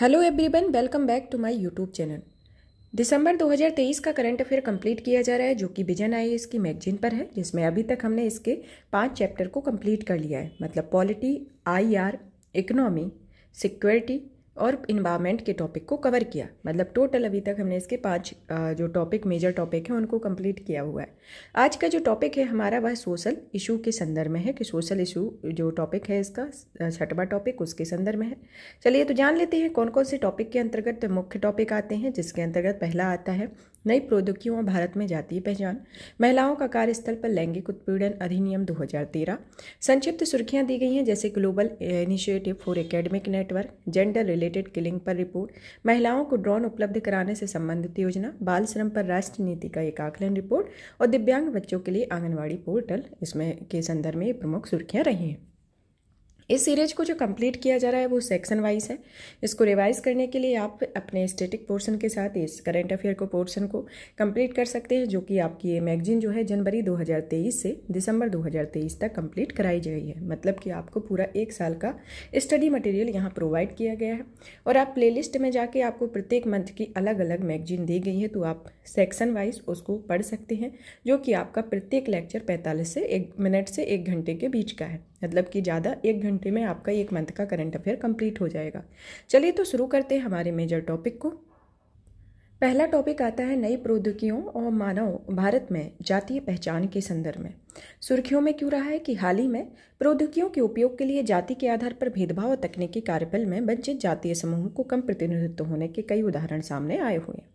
hello everyone welcome back to my YouTube channel दिसंबर 2023 का current affair complete किया जा रहा है जो कि विजन आई की मैगजीन पर है जिसमें अभी तक हमने इसके पांच चैप्टर को कंप्लीट कर लिया है मतलब पॉलिटी आईआर इकोनॉमी सिक्योरिटी और इन्वायरमेंट के टॉपिक को कवर किया मतलब टोटल अभी तक हमने इसके पांच जो टॉपिक मेजर टॉपिक हैं उनको कंप्लीट किया हुआ है आज का जो टॉपिक है हमारा वह सोशल इशू के संदर्भ में है कि सोशल इशू जो टॉपिक है इसका छठवा टॉपिक उसके संदर्भ में है चलिए तो जान लेते हैं कौन कौन से टॉपिक के अंतर्गत तो मुख्य टॉपिक आते हैं जिसके अंतर्गत पहला आता है नई प्रौद्योगिकियों और भारत में जाती है पहचान महिलाओं का कार्यस्थल पर लैंगिक उत्पीड़न अधिनियम 2013 संक्षिप्त सुर्खियां दी गई हैं जैसे global initiative for academic network gender related killing पर रिपोर्ट महिलाओं को ड्रोन उपलब्ध कराने से संबंधित योजना बाल श्रम पर राष्ट्र नीति का एक आकलन रिपोर्ट और दिव्यांग बच्चों के लिए आंगनबाड़ी पोर्टल इसमें के संदर्भ में प्रमुख सुर्खियाँ रही हैं इस सीरीज को जो कंप्लीट किया जा रहा है वो सेक्शन वाइज है इसको रिवाइज करने के लिए आप अपने स्टेटिक पोर्शन के साथ इस करंट अफेयर को पोर्शन को कंप्लीट कर सकते हैं जो कि आपकी ये मैगजीन जो है जनवरी 2023 से दिसंबर 2023 तक कंप्लीट कराई गई है मतलब कि आपको पूरा एक साल का स्टडी मटेरियल यहाँ प्रोवाइड किया गया है और आप प्ले में जाके आपको प्रत्येक मंथ की अलग अलग मैगजीन दी गई है तो आप सेक्शन वाइज उसको पढ़ सकते हैं जो कि आपका प्रत्येक लेक्चर पैंतालीस से एक मिनट से एक घंटे के बीच का है मतलब कि ज़्यादा एक घंटे में आपका एक मंथ का करंट अफेयर कंप्लीट हो जाएगा चलिए तो शुरू करते हैं हमारे मेजर टॉपिक को पहला टॉपिक आता है नई प्रौद्योगिकियों और मानव भारत में जातीय पहचान के संदर्भ में सुर्खियों में क्यों रहा है कि हाल ही में प्रौद्योगिकियों के उपयोग के लिए जाति के आधार पर भेदभाव और तकनीकी कार्यबल में वंचित जातीय समूहों को कम प्रतिनिधित्व होने के कई उदाहरण सामने आए हुए हैं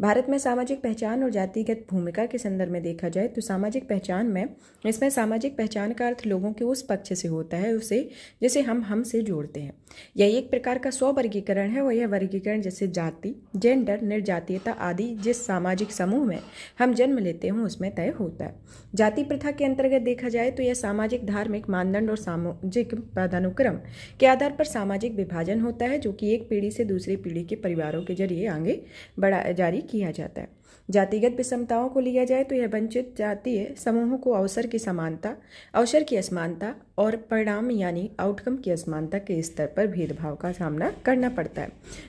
भारत में सामाजिक पहचान और जातिगत भूमिका के संदर्भ में देखा जाए तो सामाजिक पहचान में इसमें सामाजिक पहचान का अर्थ लोगों के उस पक्ष से होता है उसे जिसे हम हम से जोड़ते हैं यह एक प्रकार का वर्गीकरण है वह यह वर्गीकरण जैसे जाति जेंडर निर्जातीयता आदि जिस सामाजिक समूह में हम जन्म लेते हैं उसमें तय होता है जाति प्रथा के अंतर्गत देखा जाए तो यह सामाजिक धार्मिक मानदंड और सामाजिक पदानुक्रम के आधार पर सामाजिक विभाजन होता है जो कि एक पीढ़ी से दूसरी पीढ़ी के परिवारों के जरिए आगे बढ़ाया जारी किया जाता है जातिगत विषमताओं को लिया जाए तो यह वंचित जातीय समूहों को अवसर की समानता अवसर की असमानता और परिणाम यानी आउटकम की असमानता के स्तर पर भेदभाव का सामना करना पड़ता है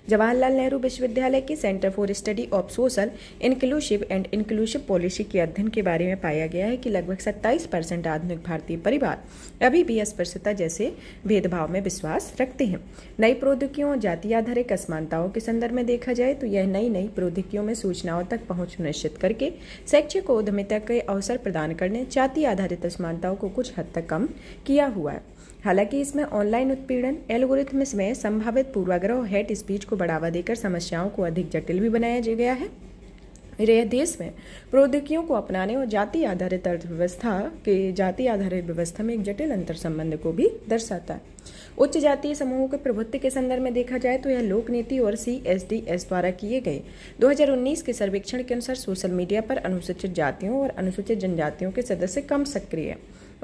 जवाहरलाल नेहरू विश्वविद्यालय की centre for study of social inclusive and inclusive policy के अध्ययन के बारे में पाया गया है कि लगभग सत्ताईस परसेंट आधुनिक भारतीय परिवार अभी भी अस्पृश्यता जैसे भेदभाव में विश्वास रखते हैं नई प्रौद्योगिकियों और जाति आधारित असमानताओं के संदर्भ में देखा जाए तो यह नई नई प्रौद्योगिकियों में सूचनाओं तक पहुँच सुनिश्चित करके शैक्षिक उद्यमिता के अवसर प्रदान करने जाति आधारित असमानताओं को कुछ हद तक कम किया हुआ है हालांकि इसमें ऑनलाइन उत्पीड़न एल्गोरिथम्स में संभावित पूर्वाग्रह हेट स्पीच को बढ़ावा देकर समस्याओं को अधिक जटिल भी बनाया गया है यह देश में प्रौद्योगिकियों को अपनाने और जाति आधारित अर्थव्यवस्था के जाति आधारित व्यवस्था में एक जटिल अंतर संबंध को भी दर्शाता है उच्च जातीय समूहों के प्रभुत्व के संदर्भ में देखा जाए तो यह लोक नीति और सी एस डी एस द्वारा किए गए 2019 के सर्वेक्षण के अनुसार सोशल मीडिया पर अनुसूचित जातियों और अनुसूचित जनजातियों के सदस्य कम सक्रिय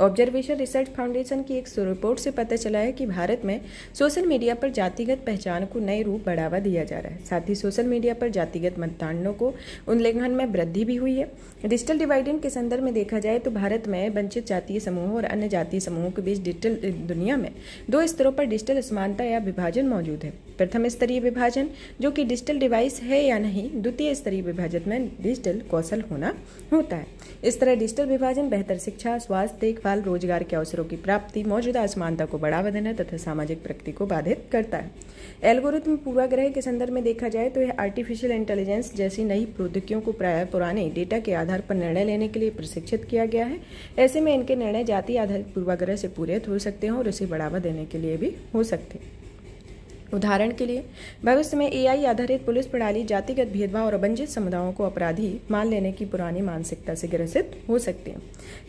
ऑब्जर्वेशन रिसर्च फाउंडेशन की एक रिपोर्ट से पता चला है कि भारत में सोशल मीडिया पर जातिगत पहचान को नए रूप बढ़ावा दिया जा रहा है साथ ही सोशल मीडिया पर जातिगत मतदानों को उल्लेखन में वृद्धि भी हुई है डिजिटल डिवाइडिंग के संदर्भ में देखा जाए तो भारत में वंचित जातीय समूहों और अन्य जातीय समूहों के बीच डिजिटल दुनिया में दो स्तरों पर डिजिटल असमानता या विभाजन मौजूद है प्रथम स्तरीय विभाजन जो कि डिजिटल डिवाइस है या नहीं द्वितीय स्तरीय विभाजन में डिजिटल कौशल होना होता है इस तरह डिजिटल विभाजन बेहतर शिक्षा स्वास्थ्य देखभाल देखभाल रोजगार के अवसरों की प्राप्ति मौजूदा असमानता को बढ़ावा देना तथा सामाजिक प्रगति को बाधित करता है एल्गोरिथम पूर्वाग्रह के संदर्भ में देखा जाए तो यह आर्टिफिशियल इंटेलिजेंस जैसी नई प्रौद्योगिकियों को प्राय पुराने डेटा के आधार पर निर्णय लेने के लिए प्रशिक्षित किया गया है ऐसे में इनके निर्णय जाति आधारित पूर्वाग्रह से पूरे हो सकते हैं और इसे बढ़ावा देने के लिए भी हो सकते हैं उदाहरण के लिए भविष्य में एआई आधारित पुलिस प्रणाली जातिगत भेदभाव और वंचित समुदायों को अपराधी मान लेने की पुरानी मानसिकता से ग्रसित हो सकती है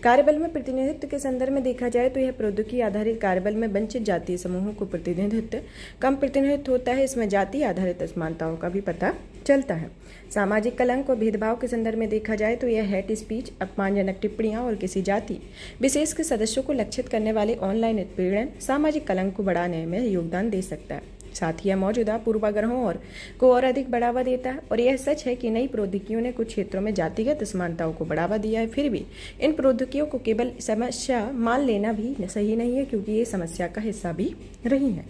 कार्यबल में प्रतिनिधित्व के संदर्भ में देखा जाए तो यह प्रौद्योगिकी आधारित कार्यबल में वंचित जातीय समूहों को प्रतिनिधित्व कम प्रतिनिधित्व होता है इसमें जाति आधारित असमानताओं का भी पता चलता है सामाजिक कलंक और भेदभाव के संदर्भ में देखा जाए तो यह हेट स्पीच अपमानजनक टिप्पणियां और किसी जाति विशेष के सदस्यों को लक्षित करने वाले ऑनलाइन उत्पीड़न सामाजिक कलंक को बढ़ाने में योगदान दे सकता है साथ ही यह मौजूदा पूर्वाग्रहों और को और अधिक बढ़ावा देता है और यह सच है कि नई प्रौद्योगिकियों ने कुछ क्षेत्रों में जातिगत असमानताओं को बढ़ावा दिया है फिर भी इन प्रौद्योगिकियों को केवल समस्या मान लेना भी सही नहीं है क्योंकि ये समस्या का हिस्सा भी रही है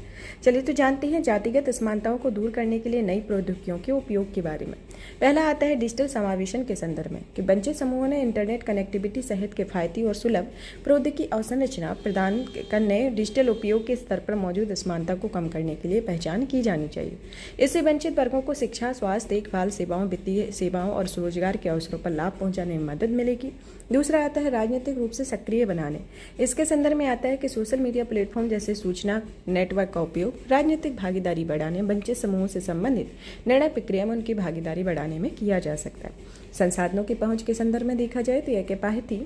चलिए तो जानते हैं जातिगत असमानताओं को दूर करने के लिए नई प्रौद्योगिकियों के उपयोग के बारे में पहला आता है डिजिटल समावेशन के संदर्भ में कि वंचित समूहों ने इंटरनेट कनेक्टिविटी सहित किफ़ायती और सुलभ प्रौद्योगिकी अवसंरचना प्रदान करने डिजिटल उपयोग के स्तर पर मौजूद असमानता को कम करने के लिए पहचान की जानी चाहिए इससे वंचित वर्गों को शिक्षा स्वास्थ्य देखभाल सेवाओं वित्तीय सेवाओं और स्वरोजगार के अवसरों पर लाभ पहुँचाने में मदद मिलेगी दूसरा आता है राजनीतिक रूप से सक्रिय बनाने इसके संदर्भ में आता है कि सोशल मीडिया प्लेटफॉर्म जैसे सूचना नेटवर्क का उपयोग राजनीतिक भागीदारी बढ़ाने वंचित समूहों से संबंधित निर्णय प्रक्रिया में उनकी भागीदारी बढ़ाने में किया जा सकता है संसाधनों की पहुंच के संदर्भ में देखा जाए तो यह किफायती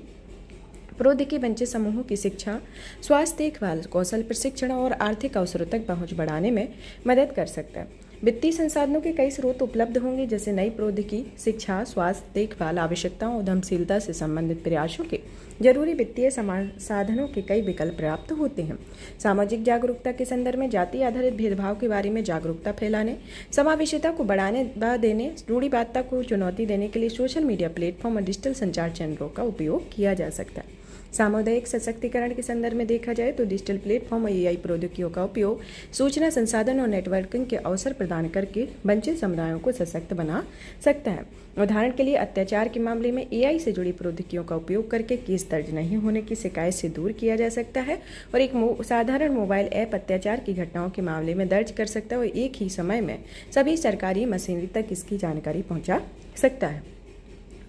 प्रौद्योगिकी वंचित समूहों की शिक्षा स्वास्थ्य देखभाल कौशल प्रशिक्षण और आर्थिक अवसरों तक पहुंच बढ़ाने में मदद कर सकता है वित्तीय संसाधनों के कई स्रोत उपलब्ध होंगे जैसे नई प्रौद्योगिकी शिक्षा स्वास्थ्य देखभाल आवश्यकताओं उद्यमशीलता से संबंधित प्रयासों के जरूरी वित्तीय साधनों के कई विकल्प प्राप्त होते हैं सामाजिक जागरूकता के संदर्भ में जाति आधारित भेदभाव के बारे में जागरूकता फैलाने समावेशिता को बढ़ाने व देने रूढ़ीवादता को चुनौती देने के लिए सोशल मीडिया प्लेटफॉर्म और डिजिटल संचार चैनलों का उपयोग किया जा सकता है सामुदायिक सशक्तिकरण के संदर्भ में देखा जाए तो डिजिटल प्लेटफॉर्म और ए प्रौद्योगिकियों का उपयोग सूचना संसाधन और नेटवर्किंग के अवसर प्रदान करके वंचित समुदायों को सशक्त बना सकता है उदाहरण के लिए अत्याचार के मामले में एआई से जुड़ी प्रौद्योगिकियों का उपयोग करके केस दर्ज नहीं होने की शिकायत से दूर किया जा सकता है और एक मो, साधारण मोबाइल ऐप अत्याचार की घटनाओं के मामले में दर्ज कर सकता है और एक ही समय में सभी सरकारी मशीनरी तक इसकी जानकारी पहुंचा सकता है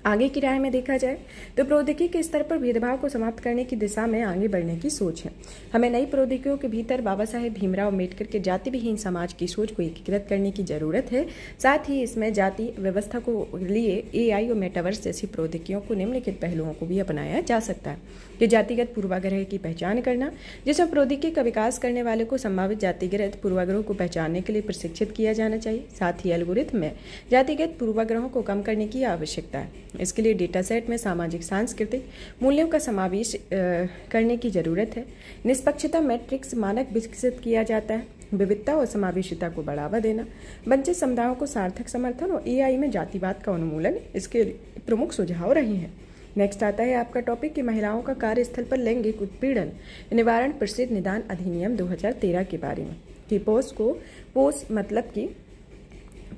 आगे की राय में देखा जाए तो प्रौद्योगिकी के स्तर पर भेदभाव को समाप्त करने की दिशा में आगे बढ़ने की सोच है हमें नई प्रौद्योगिकियों के भीतर बाबा साहेब भीमराव अम्बेडकर के जाति विहीन समाज की सोच को एकीकृत करने की जरूरत है साथ ही इसमें जाति व्यवस्था को लिए ए और मेटावर्स जैसी प्रौद्योगिकियों को निम्नलिखित पहलुओं को भी अपनाया जा सकता है ये जातिगत पूर्वाग्रह की पहचान करना जिसमें प्रौद्योगिकी का विकास करने वाले को संभावित जातिगत पूर्वाग्रहों को पहचानने के लिए प्रशिक्षित किया जाना चाहिए साथ ही एल्गोरिथम में जातिगत पूर्वाग्रहों को कम करने की आवश्यकता है इसके लिए डेटा सेट में सामाजिक सांस्कृतिक मूल्यों का समावेश करने की जरूरत है निष्पक्षता मैट्रिक्स मानक विकसित किया जाता है विविधता और समावेशिता को बढ़ावा देना वंचित समुदायों को सार्थक समर्थन और एआई में जातिवाद का उन्मूलन इसके प्रमुख सुझाव रहे हैं नेक्स्ट आता है आपका टॉपिक कि महिलाओं का कार्यस्थल पर लैंगिक उत्पीड़न निवारण प्रसिद्ध निदान अधिनियम 2013 के बारे में कि पोस को पोस मतलब कि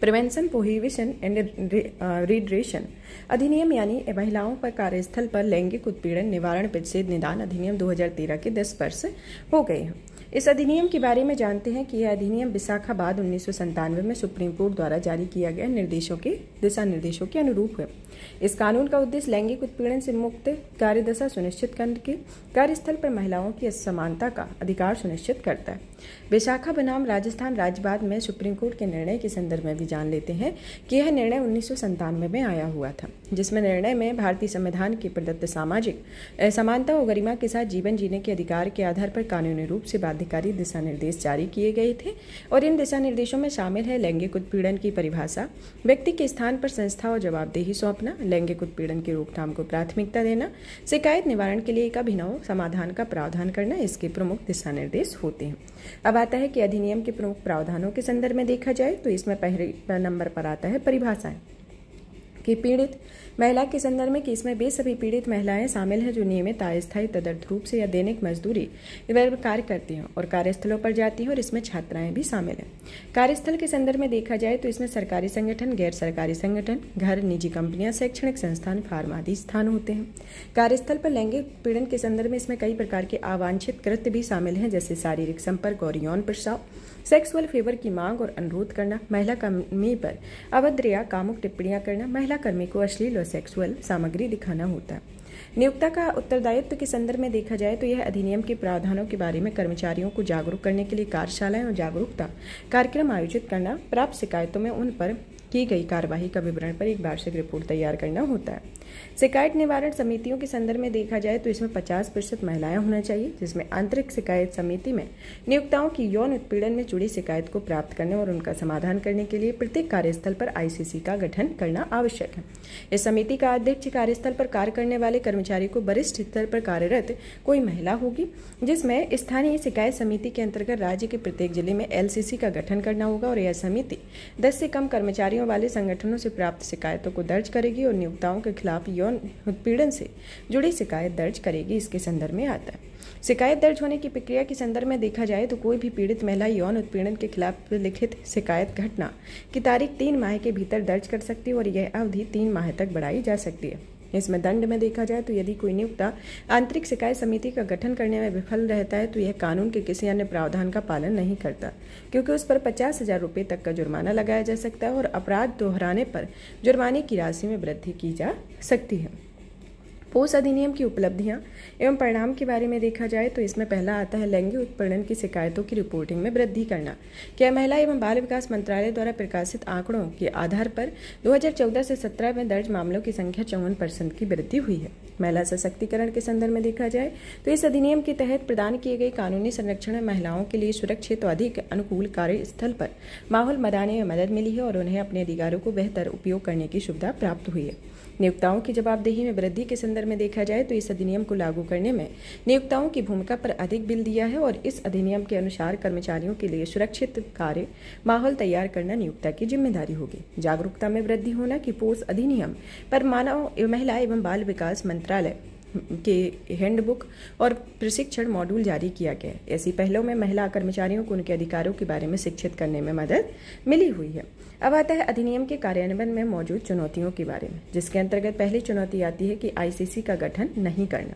प्रिवेंशन प्रोहिबिशन एंड रिड्रेशन अधिनियम यानी महिलाओं पर कार्यस्थल पर लैंगिक उत्पीड़न निवारण प्रसिद्ध निदान अधिनियम 2013 के 10 वर्ष हो गए हैं इस अधिनियम के बारे में जानते हैं कि यह अधिनियम विशाखाबाद उन्नीस में सुप्रीम कोर्ट द्वारा जारी किया गया निर्देशों के दिशा निर्देशों के अनुरूप है इस कानून का उद्देश्य लैंगिक उत्पीड़न से मुक्त कार्यदशा सुनिश्चित करने के कार्यस्थल पर महिलाओं की असमानता का अधिकार सुनिश्चित करता है विशाखा बनाम राजस्थान राज्यवाद में सुप्रीम कोर्ट के निर्णय के संदर्भ में भी जान लेते हैं कि यह निर्णय उन्नीस में आया हुआ था जिसमें निर्णय में भारतीय संविधान के प्रदत्त सामाजिक समानता और गरिमा के साथ जीवन जीने के अधिकार के आधार पर कानूनी रूप से बाध्य अधिकारी दिशा निर्देश जारी किए गए थे और इन दिशा निर्देशों में शामिल है लैंगिक उत्पीड़न की परिभाषा व्यक्ति के स्थान पर संस्था और जवाबदेही सौंपना लैंगिक उत्पीड़न की रोकथाम को प्राथमिकता देना शिकायत निवारण के लिए एक अभिनव समाधान का प्रावधान करना इसके प्रमुख दिशा निर्देश होते हैं अब आता है कि अधिनियम के प्रमुख प्रावधानों के संदर्भ में देखा जाए तो इसमें पहले नंबर पर आता है परिभाषाएं कि पीड़ित महिला के संदर्भ में केस में वे सभी पीड़ित महिलाएं शामिल हैं जो नियमित अस्थायी तदर्थ रूप से या दैनिक मजदूरी कार्य करती हैं और कार्यस्थलों पर जाती हैं और इसमें छात्राएं भी शामिल हैं कार्यस्थल के संदर्भ में देखा जाए तो इसमें सरकारी संगठन गैर सरकारी संगठन घर निजी कंपनियां शैक्षणिक संस्थान फार्म आदि स्थान होते हैं कार्यस्थल पर लैंगिक पीड़न के संदर्भ में इसमें कई प्रकार के अवांछित कृत्य भी शामिल हैं जैसे शारीरिक संपर्क और यौन प्रसाव सेक्सुअल फेवर की मांग और अनुरोध करना महिला कर्मी पर अभद्रया कामुक टिप्पणियां करना महिला कर्मी को अश्लील और सेक्सुअल सामग्री दिखाना होता है नियोक्ता का उत्तरदायित्व के संदर्भ में देखा जाए तो यह अधिनियम के प्रावधानों के बारे में कर्मचारियों को जागरूक करने के लिए कार्यशालाएं और जागरूकता कार्यक्रम आयोजित करना प्राप्त शिकायतों में उन पर की गई कार्यवाही का विवरण पर एक वार्षिक रिपोर्ट तैयार करना होता है शिकायत निवारण समितियों के संदर्भ में देखा जाए तो इसमें पचास प्रतिशत महिलाएं होना चाहिए जिसमें आंतरिक शिकायत समिति में नियोक्ताओं की यौन उत्पीड़न में जुड़ी शिकायत को प्राप्त करने और उनका समाधान करने के लिए प्रत्येक कार्यस्थल पर आईसीसी का गठन करना आवश्यक है इस समिति का अध्यक्ष कार्यस्थल पर कार्य करने वाले कर्मचारी को वरिष्ठ स्तर पर कार्यरत कोई महिला होगी जिसमें स्थानीय शिकायत समिति के अंतर्गत राज्य के प्रत्येक जिले में एल का गठन करना होगा और यह समिति दस से कम कर्मचारियों वाले संगठनों से प्राप्त शिकायतों को दर्ज करेगी और नियोक्ताओं के खिलाफ यौन उत्पीड़न से जुड़ी शिकायत दर्ज करेगी इसके संदर्भ में आता है शिकायत दर्ज होने की प्रक्रिया के संदर्भ में देखा जाए तो कोई भी पीड़ित महिला यौन उत्पीड़न के खिलाफ लिखित शिकायत घटना की तारीख तीन माह के भीतर दर्ज कर सकती है और यह अवधि तीन माह तक बढ़ाई जा सकती है इसमें दंड में देखा जाए तो यदि कोई नियुक्ता आंतरिक शिकायत समिति का गठन करने में विफल रहता है तो यह कानून के किसी अन्य प्रावधान का पालन नहीं करता क्योंकि उस पर पचास हजार रुपये तक का जुर्माना लगाया जा सकता है और अपराध दोहराने पर जुर्माने की राशि में वृद्धि की जा सकती है ठोस अधिनियम की उपलब्धियां एवं परिणाम के बारे में देखा जाए तो इसमें पहला आता है लैंगिक उत्पीड़न की शिकायतों की रिपोर्टिंग में वृद्धि करना क्या महिला एवं बाल विकास मंत्रालय द्वारा प्रकाशित आंकड़ों के आधार पर 2014 से 17 में दर्ज मामलों की संख्या चौवन परसेंट की वृद्धि हुई है महिला सशक्तिकरण के संदर्भ में देखा जाए तो इस अधिनियम के तहत प्रदान किए गए कानूनी संरक्षण में महिलाओं के लिए सुरक्षित और अधिक अनुकूल कार्यस्थल पर माहौल बनाने में मदद मिली है और उन्हें अपने अधिकारों को बेहतर उपयोग करने की सुविधा प्राप्त हुई है नियोक्ताओं की जवाबदेही में वृद्धि के संदर्भ में देखा जाए तो इस अधिनियम को लागू करने में नियोक्ताओं की भूमिका पर अधिक बिल दिया है और इस अधिनियम के अनुसार कर्मचारियों के लिए सुरक्षित कार्य माहौल तैयार करना नियोक्ता की जिम्मेदारी होगी जागरूकता में वृद्धि होना की पोर्स अधिनियम पर मानव महिला एवं बाल विकास मंत्रालय के हैंडबुक और प्रशिक्षण मॉड्यूल जारी किया गया ऐसी पहलों में महिला कर्मचारियों को उनके अधिकारों के बारे में शिक्षित करने में मदद मिली हुई है अब आता है अधिनियम के कार्यान्वयन में मौजूद चुनौतियों के बारे में जिसके अंतर्गत पहली चुनौती आती है कि आईसीसी का गठन नहीं करना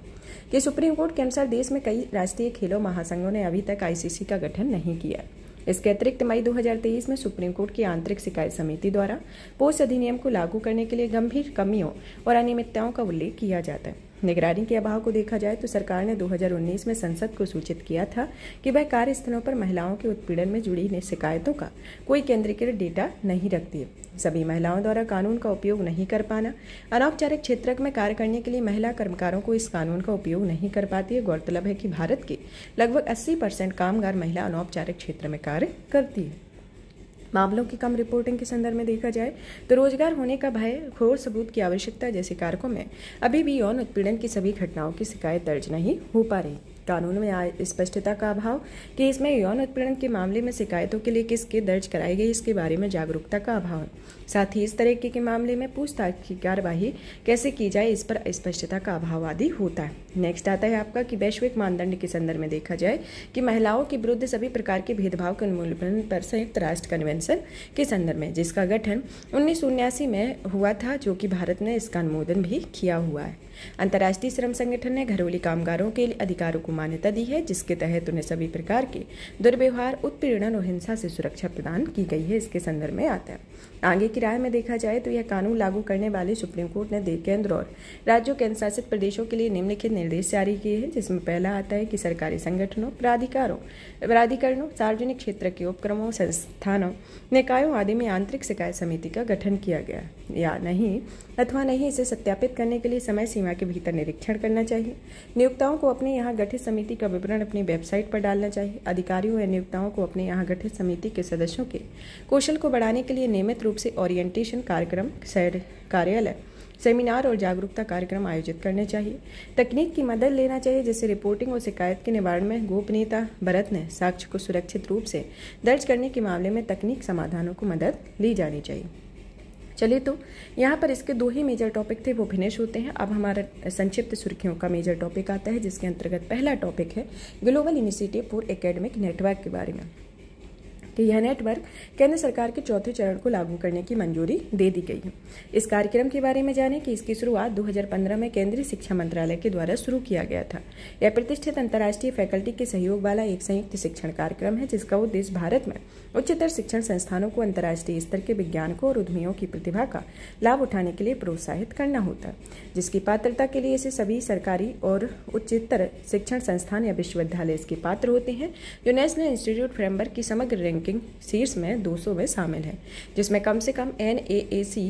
कि सुप्रीम कोर्ट के अनुसार देश में कई राष्ट्रीय खेलों महासंघों ने अभी तक आईसीसी का गठन नहीं किया इसके अतिरिक्त मई 2023 में सुप्रीम कोर्ट की आंतरिक शिकायत समिति द्वारा पोस्ट अधिनियम को लागू करने के लिए गंभीर कमियों और अनियमितताओं का उल्लेख किया जाता है निगरानी के अभाव को देखा जाए तो सरकार ने 2019 में संसद को सूचित किया था कि वह कार्यस्थलों पर महिलाओं के उत्पीड़न में जुड़ी शिकायतों का कोई केंद्रीकृत डेटा नहीं रखती है सभी महिलाओं द्वारा कानून का उपयोग नहीं कर पाना अनौपचारिक क्षेत्र में कार्य करने के लिए महिला कर्मकारों को इस कानून का उपयोग नहीं कर पाती है गौरतलब है कि भारत के लगभग अस्सी कामगार महिला अनौपचारिक क्षेत्र में कार्य करती है मामलों की कम रिपोर्टिंग के संदर्भ में देखा जाए तो रोजगार होने का भय घोर सबूत की आवश्यकता जैसे कारकों में अभी भी यौन उत्पीड़न की सभी घटनाओं की शिकायत दर्ज नहीं हो पा रही कानून में आज स्पष्टता का अभाव कि इसमें यौन उत्पीड़न के मामले में शिकायतों के लिए किसके दर्ज कराई गई इसके बारे में जागरूकता का अभाव है साथ ही इस तरीके के मामले में पूछताछ की कार्यवाही कैसे की जाए इस पर स्पष्टता का अभाव आदि होता है नेक्स्ट आता है आपका कि वैश्विक मानदंड के संदर्भ में देखा जाए कि महिलाओं के विरुद्ध सभी प्रकार के भेदभाव के उन्मूलन पर संयुक्त राष्ट्र कन्वेंशन के संदर्भ में जिसका गठन उन्नीस में हुआ था जो कि भारत ने इसका अनुमोदन भी किया हुआ है अंतर्राष्ट्रीय श्रम संगठन ने घरेली कामगारों के अधिकारों को मान्यता दी है जिसके तहत उन्हें सभी प्रकार के दुर्व्यवहार उत्पीड़न और हिंसा से सुरक्षा प्रदान की गई है इसके संदर्भ में आता है आगे की की में देखा जाए तो यह कानून लागू करने वाले सुप्रीम कोर्ट ने केंद्र और राज्यों के अनुशासित प्रदेशों के लिए निम्नलिखित निर्देश जारी किए हैं जिसमें पहला आता है कि सरकारी संगठनों प्राधिकारों प्राधिकरणों सार्वजनिक क्षेत्र के उपक्रमों संस्थानों निकायों आदि में आंतरिक शिकायत समिति का गठन किया गया या नहीं अथवा नहीं इसे सत्यापित करने के लिए समय सीमा के भीतर निरीक्षण करना चाहिए नियोक्ताओं को अपने यहाँ गठित समिति का विवरण अपनी वेबसाइट पर डालना चाहिए अधिकारियों या नियोक्ताओं को अपने यहाँ गठित समिति के सदस्यों के कौशल को बढ़ाने के लिए नियमित रूप से ओरिएंटेशन कार्यक्रम कार्यालय सेमिनार और जागरूकता कार्यक्रम आयोजित करने चाहिए तकनीक की मदद लेना चाहिए जिससे रिपोर्टिंग और शिकायत के निवारण में गोपनीयता बरतने साक्ष्य को सुरक्षित रूप से दर्ज करने के मामले में तकनीक समाधानों को मदद ली जानी चाहिए चलिए तो यहाँ पर इसके दो ही मेजर टॉपिक थे वो फिनिश होते हैं अब हमारा संक्षिप्त सुर्खियों का मेजर टॉपिक आता है जिसके अंतर्गत पहला टॉपिक है global initiative for academic network के बारे में कि यह नेटवर्क केंद्र सरकार के चौथे चरण को लागू करने की मंजूरी दे दी गई है इस कार्यक्रम के बारे में जाने कि इसकी शुरुआत 2015 में केंद्रीय शिक्षा मंत्रालय के द्वारा शुरू किया गया था यह प्रतिष्ठित अंतर्राष्ट्रीय फैकल्टी के सहयोग वाला एक संयुक्त शिक्षण कार्यक्रम है जिसका उद्देश्य भारत में उच्चतर शिक्षण संस्थानों को अंतर्राष्ट्रीय स्तर के वैज्ञानिकों और उद्यमियों की प्रतिभा का लाभ उठाने के लिए प्रोत्साहित करना होता है जिसकी पात्रता के लिए इसे सभी सरकारी और उच्चतर शिक्षण संस्थान या विश्वविद्यालय इसके पात्र होते हैं जो नेशनल इंस्टीट्यूट फ्रेमवर्क की समग्र रैंक रैंकिंग शीर्ष में 200 में शामिल है जिसमें कम से कम N A A C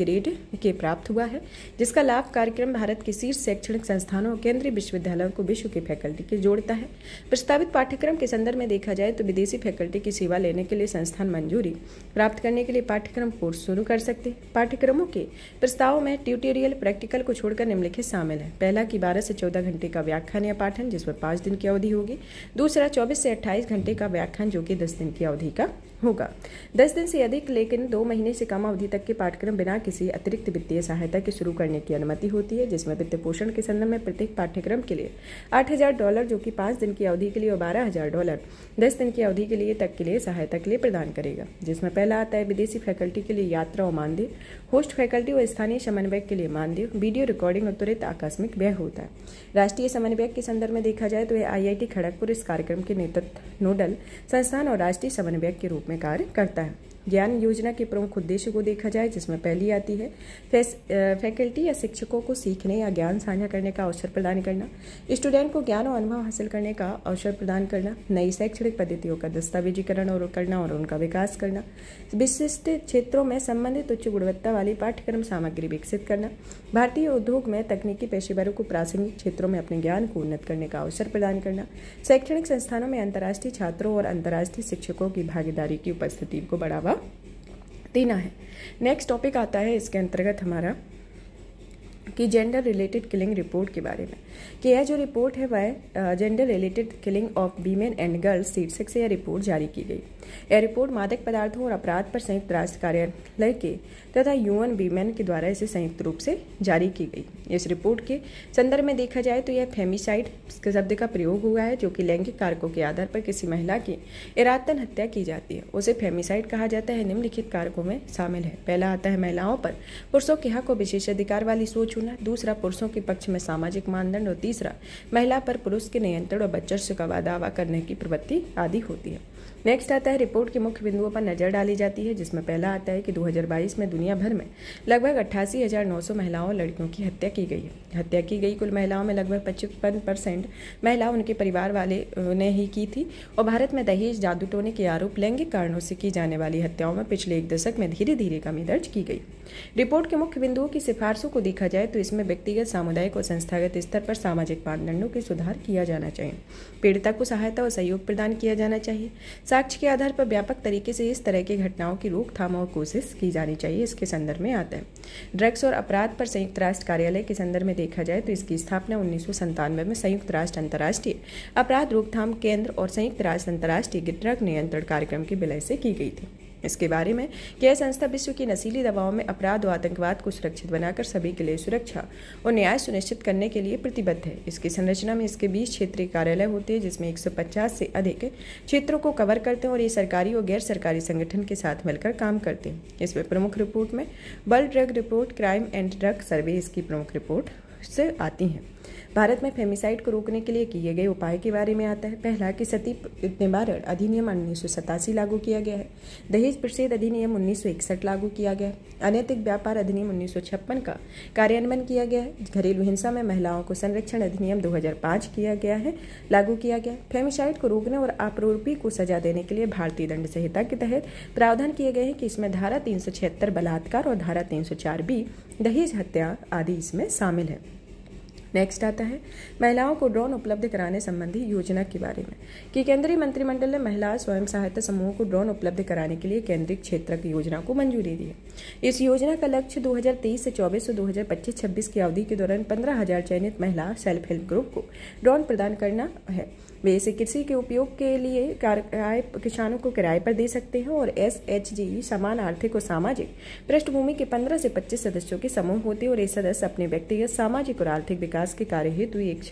grade के प्राप्त हुआ है जिसका लाभ कार्यक्रम भारत के शीर्ष शैक्षणिक संस्थानों और केंद्रीय विश्वविद्यालयों को विश्व की फैकल्टी के जोड़ता है प्रस्तावित पाठ्यक्रम के संदर्भ में देखा जाए तो विदेशी फैकल्टी की सेवा लेने के लिए संस्थान मंजूरी प्राप्त करने के लिए पाठ्यक्रम कोर्स शुरू कर सकते हैं पाठ्यक्रमों के प्रस्तावों में ट्यूटोरियल प्रैक्टिकल को छोड़कर निम्नलिखित शामिल है पहला की बारह से चौदह घंटे का व्याख्यान या पाठन जिसमें पाँच दिन की अवधि होगी दूसरा चौबीस से अट्ठाईस घंटे का व्याख्यान जो कि दस दिन की की अवधि का होगा दस दिन से अधिक लेकिन दो महीने से कम अवधि तक के पाठ्यक्रम बिना किसी अतिरिक्त वित्तीय सहायता के शुरू करने की अनुमति होती है जिसमें वित्त पोषण के संदर्भ में प्रत्येक पाठ्यक्रम के लिए आठ हजार डॉलर जो कि पांच दिन की अवधि के लिए और बारह हजार डॉलर दस दिन की अवधि के लिए तक के लिए सहायता के लिए प्रदान करेगा जिसमें पहला आता है विदेशी फैकल्टी के लिए यात्रा और मानदेय होस्ट फैकल्टी और स्थानीय समन्वयक के लिए मानदेय वीडियो रिकॉर्डिंग और त्वरित आकस्मिक व्यय होता है राष्ट्रीय समन्वयक के संदर्भ में देखा जाए तो यह आईआईटी खड़गपुर इस कार्यक्रम के नेतृत्व नोडल संस्थान और राष्ट्रीय समन्वयक के रूप में में कार्य करता है ज्ञान योजना के प्रमुख उद्देश्य को देखा जाए जिसमें पहली आती है फैकल्टी या शिक्षकों को सीखने या ज्ञान साझा करने का अवसर प्रदान करना स्टूडेंट को ज्ञान और अनुभव हासिल करने का अवसर प्रदान करना नई शैक्षणिक पद्धतियों का दस्तावेजीकरण और करना और उनका विकास करना विशिष्ट क्षेत्रों में संबंधित उच्च गुणवत्ता वाली पाठ्यक्रम सामग्री विकसित करना भारतीय उद्योग में तकनीकी पेशेवरों को प्रासंगिक क्षेत्रों में अपने ज्ञान को उन्नत करने का अवसर प्रदान करना शैक्षणिक संस्थानों में अंतर्राष्ट्रीय छात्रों और अंतर्राष्ट्रीय शिक्षकों की भागीदारी की उपस्थिति को बढ़ावा देना है नेक्स्ट टॉपिक आता है इसके अंतर्गत हमारा कि जेंडर रिलेटेड किलिंग रिपोर्ट के बारे में कि यह जो रिपोर्ट है वह gender related killing of women and girls शीर्षक से यह रिपोर्ट जारी की गई यह रिपोर्ट मादक पदार्थों और अपराध पर संयुक्त राष्ट्र कार्यालय के तथा यूएन वीमेन के द्वारा इसे संयुक्त रूप से जारी की गई इस रिपोर्ट के संदर्भ में देखा जाए तो यह फेमिसाइड शब्द का प्रयोग हुआ है जो कि लैंगिक कारकों के आधार पर किसी महिला की इरादतन हत्या की जाती है उसे फेमिसाइड कहा जाता है निम्नलिखित कारकों में शामिल है पहला आता है महिलाओं पर पुरुषों के हक विशेष अधिकार वाली सोच होना तुलना दूसरा पुरुषों के पक्ष में सामाजिक मानदंड और तीसरा महिला पर पुरुष के नियंत्रण और बच्चर्स का वादावा करने की प्रवृत्ति आदि होती है नेक्स्ट आता है रिपोर्ट के मुख्य बिंदुओं पर नजर डाली जाती है जिसमें पहला आता है कि 2022 में दुनिया भर में लगभग अट्ठासी महिलाओं और लड़कियों की हत्या की गई है हत्या की गई कुल महिलाओं में लगभग पचपन परसेंट महिला उनके परिवार वाले ने ही की थी और भारत में दहेज जादू टोने के आरोप लैंगिक कारणों से की जाने वाली हत्याओं में पिछले एक दशक में धीरे धीरे कमी दर्ज की गई रिपोर्ट के मुख्य बिंदुओं की सिफारिशों को देखा जाए तो तो इसमें व्यक्तिगत सामुदायिक और संस्थागत स्तर पर सामाजिक मानदंडों के सुधार किया जाना चाहिए पीड़िता को सहायता और सहयोग प्रदान किया जाना चाहिए साक्ष्य के आधार पर व्यापक तरीके से इस तरह की घटनाओं की रोकथाम और कोशिश की जानी चाहिए इसके संदर्भ में आता है ड्रग्स और अपराध पर संयुक्त राष्ट्र कार्यालय के संदर्भ में देखा जाए तो इसकी स्थापना उन्नीस में संयुक्त राष्ट्र अंतर्राष्ट्रीय अपराध रोकथाम केंद्र और संयुक्त राष्ट्र अंतर्राष्ट्रीय ड्रग नियंत्रण कार्यक्रम के विलय से की गई थी इसके बारे में कि यह संस्था विश्व की नशीली दवाओं में अपराध और आतंकवाद को सुरक्षित बनाकर सभी के लिए सुरक्षा और न्याय सुनिश्चित करने के लिए प्रतिबद्ध है इसकी संरचना में इसके बीस क्षेत्रीय कार्यालय होते हैं जिसमें 150 से अधिक क्षेत्रों को कवर करते हैं और ये सरकारी और गैर सरकारी संगठन के साथ मिलकर काम करते हैं इसमें प्रमुख रिपोर्ट में बल drug report crime and drug survey इसकी प्रमुख रिपोर्ट से आती हैं भारत में फेमिसाइड को रोकने के लिए किए गए उपाय के बारे में आता है पहला कि सती निवारण अधिनियम उन्नीस लागू किया गया है दहेज प्रसिद्ध अधिनियम उन्नीस लागू किया गया है अनैतिक व्यापार अधिनियम उन्नीस का कार्यान्वयन किया गया है घरेलू हिंसा में महिलाओं को संरक्षण अधिनियम 2005 किया गया है लागू किया गया है फेमिसाइड को रोकने और आपरोपी को सजा देने के लिए भारतीय दंड संहिता के तहत प्रावधान किए गए हैं कि इसमें धारा तीन बलात्कार और धारा तीन बी दहेज हत्या आदि इसमें शामिल है नेक्स्ट आता है महिलाओं को ड्रोन उपलब्ध कराने संबंधी योजना के बारे में कि केंद्रीय मंत्रिमंडल ने महिला स्वयं सहायता समूह को ड्रोन उपलब्ध कराने के लिए केंद्रीय क्षेत्र की योजना को मंजूरी दी है इस योजना का लक्ष्य 2023 से 24 से 2025-26 की अवधि के दौरान पंद्रह चयनित महिला सेल्फ हेल्प ग्रुप को ड्रोन प्रदान करना है वे इसे कृषि के उपयोग के लिए किसानों को किराए पर दे सकते हैं और एस एच जी समान आर्थिक और सामाजिक पृष्ठभूमि के पंद्रह से पच्चीस सदस्यों के समूह होते और ये सदस्य अपने व्यक्तिगत सामाजिक और आर्थिक विकास के कार्य हेतु एक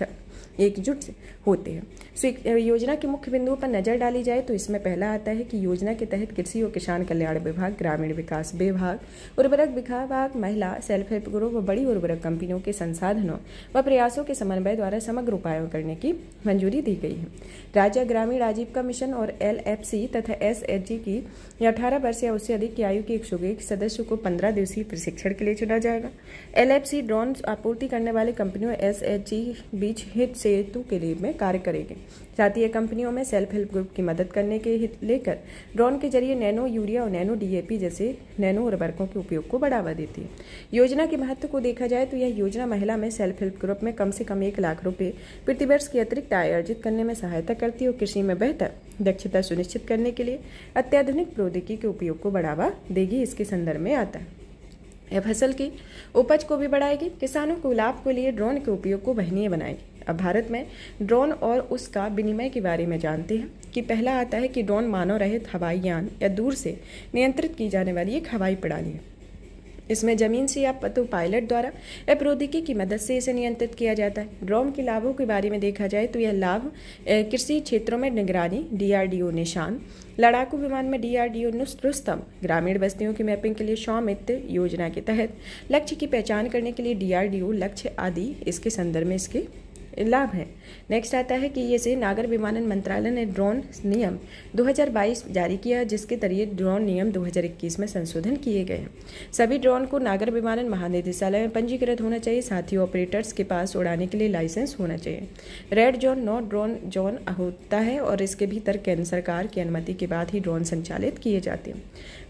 एकजुट होते हैं सो एक योजना के मुख्य बिंदुओं पर नजर डाली जाए तो इसमें पहला आता है कि योजना के तहत कृषि और किसान कल्याण विभाग ग्रामीण विकास विभाग उर्वरक विभाग महिला सेल्फ हेल्प ग्रुप व बड़ी उर्वरक कंपनियों के संसाधनों व प्रयासों के समन्वय द्वारा समग्र उपायों करने की मंजूरी दी गई है राज्य ग्रामीण आजीविका मिशन और एल तथा एस की अठारह वर्ष या उससे अधिक की आयु के एक सदस्य को पंद्रह दिवसीय प्रशिक्षण के लिए चुना जाएगा एल ड्रोन आपूर्ति करने वाले कंपनियों एस बीच हित सेतु के लिए में कार्य करेंगे साथ ही कंपनियों में सेल्फ हेल्प ग्रुप की मदद करने के लेकर ड्रोन के जरिए नैनो यूरिया और नैनो डीएपी जैसे नैनो उर्वरकों के उपयोग को बढ़ावा देती है योजना के महत्व को देखा जाए तो यह योजना महिला में सेल्फ हेल्प ग्रुप में कम से कम एक लाख रुपये प्रतिवर्ष के अतिरिक्त आय अर्जित करने में सहायता करती है और कृषि में बेहतर दक्षता सुनिश्चित करने के लिए अत्याधुनिक प्रौद्योगिकी के उपयोग को बढ़ावा देगी इसके संदर्भ में आता है यह फसल की उपज को भी बढ़ाएगी किसानों को लाभ के लिए ड्रोन के उपयोग को बहनीय बनाएगी अब भारत में ड्रोन और उसका विनिमय के बारे में जानते हैं कि पहला आता है कि ड्रोन मानव रहित हवाई यान या दूर से नियंत्रित की जाने वाली एक हवाई प्रणाली है इसमें जमीन से या पतु तो पायलट द्वारा या प्रौद्योगिकी की मदद से इसे नियंत्रित किया जाता है ड्रोन के लाभों के बारे में देखा जाए तो यह लाभ कृषि क्षेत्रों में निगरानी डीआरडीओ निशान लड़ाकू विमान में डीआरडीओ नुस्तुस्तम ग्रामीण बस्तियों की मैपिंग के लिए स्वामित्व योजना के तहत लक्ष्य की पहचान करने के लिए डीआरडीओ लक्ष्य आदि इसके संदर्भ में इसके लाभ है नेक्स्ट आता है कि ये से नागर विमानन मंत्रालय ने ड्रोन नियम 2022 जारी किया जिसके तरीके ड्रोन नियम 2021 में संशोधन किए गए हैं सभी ड्रोन को नागर विमानन महानिदेशालय में पंजीकृत होना चाहिए साथ ही ऑपरेटर्स के पास उड़ाने के लिए लाइसेंस होना चाहिए red zone no drone zone होता है और इसके भीतर केंद्र सरकार की अनुमति के बाद ही ड्रोन संचालित किए जाते हैं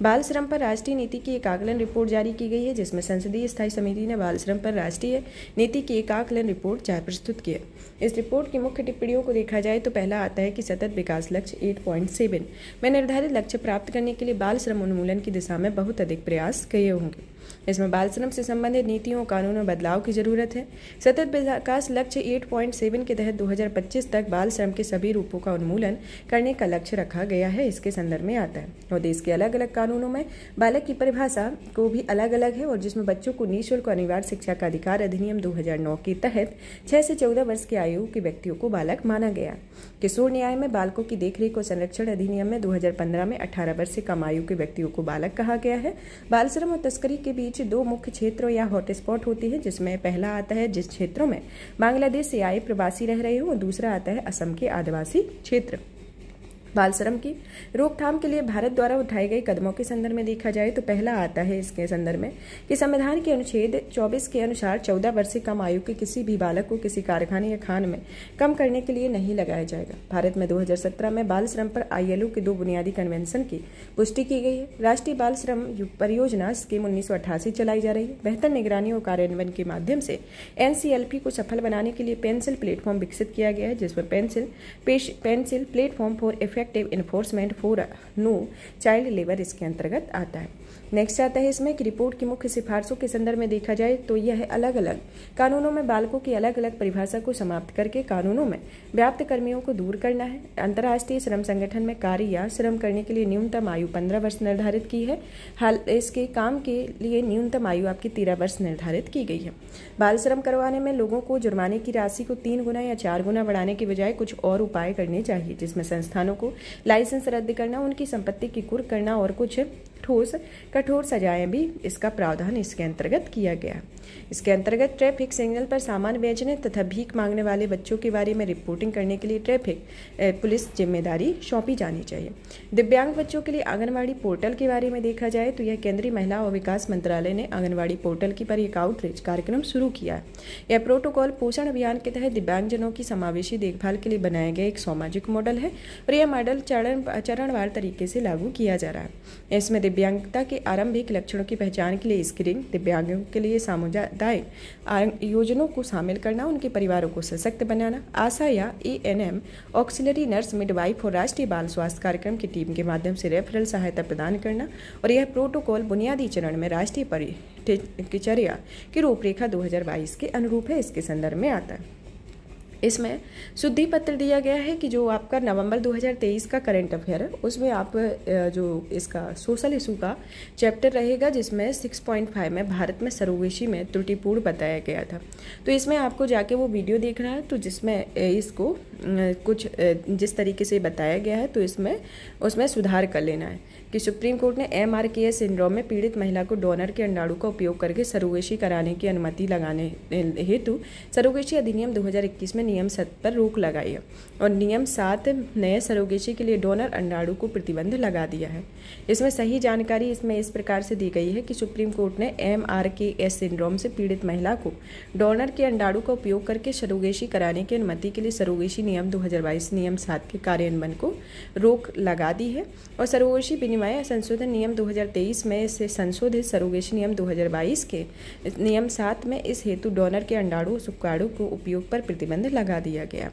बाल श्रम पर राष्ट्रीय नीति की एक आकलन रिपोर्ट जारी की गई है जिसमें संसदीय स्थायी समिति ने बाल श्रम पर राष्ट्रीय नीति की एक आकलन रिपोर्ट प्रस्तुत की है इस रिपोर्ट की मुख्य टिप्पणियों को देखा जाए तो पहला आता है कि सतत विकास लक्ष्य एट पॉइंट सेवन में निर्धारित लक्ष्य प्राप्त करने के लिए बाल श्रम उन्मूलन की दिशा में बहुत अधिक प्रयास किए होंगे इसमें बाल श्रम से संबंधित नीतियों और कानूनों में बदलाव की जरूरत है सतत विकास लक्ष्य एट पॉइंट सेवन के तहत 2025 तक बाल श्रम के सभी रूपों का उन्मूलन करने का लक्ष्य रखा गया है इसके संदर्भ में आता है और देश के अलग अलग कानूनों में बालक की परिभाषा को भी अलग अलग है और जिसमें बच्चों को निःशुल्क अनिवार्य शिक्षा का अधिकार अधिनियम दो के तहत छह से चौदह वर्ष की आयु के व्यक्तियों को बालक माना गया किशोर न्याय में बालकों की देखरेख और संरक्षण अधिनियम में दो में अठारह वर्ष से कम आयु के व्यक्तियों को बालक कहा गया है बाल श्रम और तस्करी के बीच बीच दो मुख्य क्षेत्रों या हॉटस्पॉट होती है जिसमें पहला आता है जिस क्षेत्रों में बांग्लादेश से आए प्रवासी रह रहे हों दूसरा आता है असम के आदिवासी क्षेत्र बाल श्रम की रोकथाम के लिए भारत द्वारा उठाए गए कदमों के संदर्भ में देखा जाए तो पहला आता है इसके संदर्भ में कि संविधान के अनुच्छेद 24 के अनुसार 14 वर्ष से कम आयु के किसी भी बालक को किसी कारखाने या खान में कम करने के लिए नहीं लगाया जाएगा भारत में 2017 में बाल श्रम पर आईएलओ के दो बुनियादी कन्वेंशन की पुष्टि की गई है राष्ट्रीय बाल श्रम परियोजना स्कीम उन्नीस चलाई जा रही है बेहतर निगरानी और कार्यान्वयन के माध्यम से एनसीएलपी को सफल बनाने के लिए पेंसिल प्लेटफॉर्म विकसित किया गया है जिसमें pencil pencil platform for effect effective enforcement for no child labour इसके अंतर्गत आता है नेक्स्ट आता है इसमें कि रिपोर्ट की मुख्य सिफारिशों के संदर्भ में देखा जाए तो यह है अलग अलग कानूनों में बालकों की अलग अलग परिभाषा को समाप्त करके कानूनों में व्याप्त कर्मियों को दूर करना है अंतर्राष्ट्रीय श्रम संगठन में कार्य या श्रम करने के लिए न्यूनतम आयु पंद्रह वर्ष निर्धारित की है हाल इसके काम के लिए न्यूनतम आयु आपकी तेरह वर्ष निर्धारित की गई है बाल श्रम करवाने में लोगों को जुर्माने की राशि को तीन गुना या चार गुना बढ़ाने के बजाय कुछ और उपाय करने चाहिए जिसमें संस्थानों को लाइसेंस रद्द करना उनकी संपत्ति की कुर करना और कुछ ठोस कठोर सजाएं भी इसका प्रावधान इसके अंतर्गत किया गया इसके अंतर्गत ट्रैफिक सिग्नल पर सामान बेचने तथा भीख मांगने वाले बच्चों के बारे में रिपोर्टिंग करने के लिए ट्रैफिक पुलिस जिम्मेदारी सौंपी जानी चाहिए दिव्यांग बच्चों के लिए आंगनबाड़ी पोर्टल के बारे में देखा जाए तो यह केंद्रीय महिला और विकास मंत्रालय ने आंगनबाड़ी पोर्टल की पर एक आउटरीच कार्यक्रम शुरू किया है यह प्रोटोकॉल पोषण अभियान के तहत दिव्यांगजनों की समावेशी देखभाल के लिए बनाए गए एक सामाजिक मॉडल है और यह मॉडल चरणवार तरीके से लागू किया जा रहा है इसमें दिव्यांगता के आरंभिक लक्षणों की पहचान के लिए स्क्रीनिंग दिव्यांगों के लिए सामुदाय योजनाओं को शामिल करना उनके परिवारों को सशक्त बनाना आशा या A N M auxiliary nurse midwife और राष्ट्रीय बाल स्वास्थ्य कार्यक्रम की टीम के माध्यम से रेफरल सहायता प्रदान करना और यह प्रोटोकॉल बुनियादी चरण में राष्ट्रीय परिचर्या की रूपरेखा दो के अनुरूप है इसके संदर्भ में आता है इसमें शुद्धि पत्र दिया गया है कि जो आपका नवंबर 2023 का करंट अफेयर है उसमें आप जो इसका सोशल इशू का चैप्टर रहेगा जिसमें 6.5 में भारत में सरोगेशी में त्रुटिपूर्ण बताया गया था तो इसमें आपको जाके वो वीडियो देखना है तो जिसमें इसको कुछ जिस तरीके से बताया गया है तो इसमें उसमें सुधार कर लेना है कि सुप्रीम कोर्ट ने M R K S syndrome में पीड़ित महिला को डोनर के अंडाणु का उपयोग करके सरोगेशी कराने की अनुमति लगाने हेतु सरोगेशी अधिनियम 2021 में नियम सत पर रोक लगाई है और नियम सात नए सरोगेशी के लिए डोनर अंडाणु को प्रतिबंध लगा दिया है इसमें सही जानकारी इसमें इस प्रकार से दी गई है कि सुप्रीम कोर्ट ने M R K S syndrome से पीड़ित महिला को डोनर के अंडाणु का उपयोग करके सरोगेशी कराने की अनुमति के लिए सरोगेशी नियम दो नियम सात के कार्यान्वयन को रोक लगा दी है और सरोगेशी विनिमय समय संशोधन नियम 2023 में से संशोधित सरोगेश नियम 2022 के नियम सात में इस हेतु डोनर के अंडाणु शुक्राणु को उपयोग पर प्रतिबंध लगा दिया गया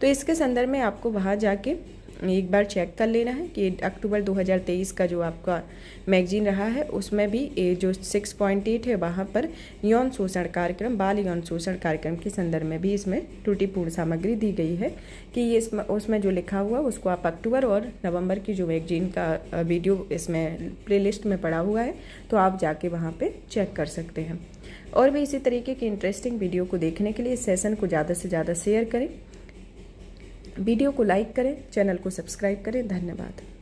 तो इसके संदर्भ में आपको वहाँ जाके एक बार चेक कर लेना है कि अक्टूबर 2023 का जो आपका मैगजीन रहा है उसमें भी ये जो 6.8 है वहाँ पर यौन शोषण कार्यक्रम बाल यौन शोषण कार्यक्रम के संदर्भ में भी इसमें त्रुटिपूर्ण सामग्री दी गई है कि ये इसमें उसमें जो लिखा हुआ उसको आप अक्टूबर और नवंबर की जो मैगजीन का वीडियो इसमें प्ले में पड़ा हुआ है तो आप जाके वहाँ पर चेक कर सकते हैं और भी इसी तरीके की इंटरेस्टिंग वीडियो को देखने के लिए सेशन को ज़्यादा से ज़्यादा शेयर करें वीडियो को लाइक करें चैनल को सब्सक्राइब करें धन्यवाद